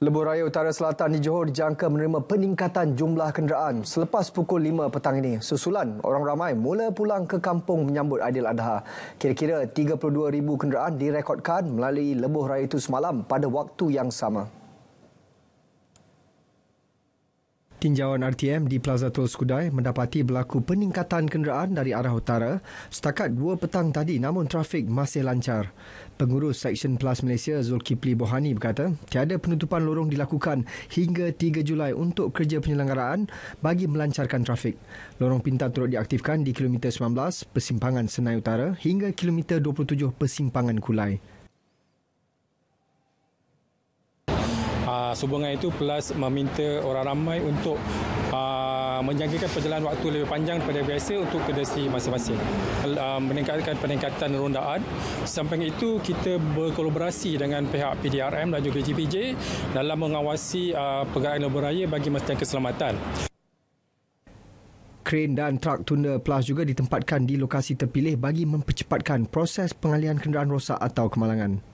Lebuh Raya Utara Selatan di Johor dijangka menerima peningkatan jumlah kenderaan selepas pukul 5 petang ini. Susulan, orang ramai mula pulang ke kampung menyambut Adil Adha. Kira-kira 32,000 kenderaan direkodkan melalui Lebuh Raya itu semalam pada waktu yang sama. Tinjauan RTM di Plaza Tol Skudai mendapati berlaku peningkatan kenderaan dari arah utara setakat dua petang tadi namun trafik masih lancar. Pengurus Section Plus Malaysia Zulkifli Bohani berkata, tiada penutupan lorong dilakukan hingga 3 Julai untuk kerja penyelenggaraan bagi melancarkan trafik. Lorong pintar turut diaktifkan di kilometer 19 persimpangan Senai Utara hingga kilometer 27 persimpangan Kulai. aa, ah, sumbangan itu plus meminta orang ramai untuk aa, ah, menjangkakan perjalanan waktu lebih panjang daripada biasa untuk kedesi masing-masing. Ah, meningkatkan peningkatan rondaan. Samping itu, kita berkolaborasi dengan pihak PDRM dan juga GPJ dalam mengawasi aa, pergerakan lebuh raya bagi masalah keselamatan. Kren dan trak tuna plus juga ditempatkan di lokasi terpilih bagi mempercepatkan proses pengalian kenderaan rosak atau kemalangan.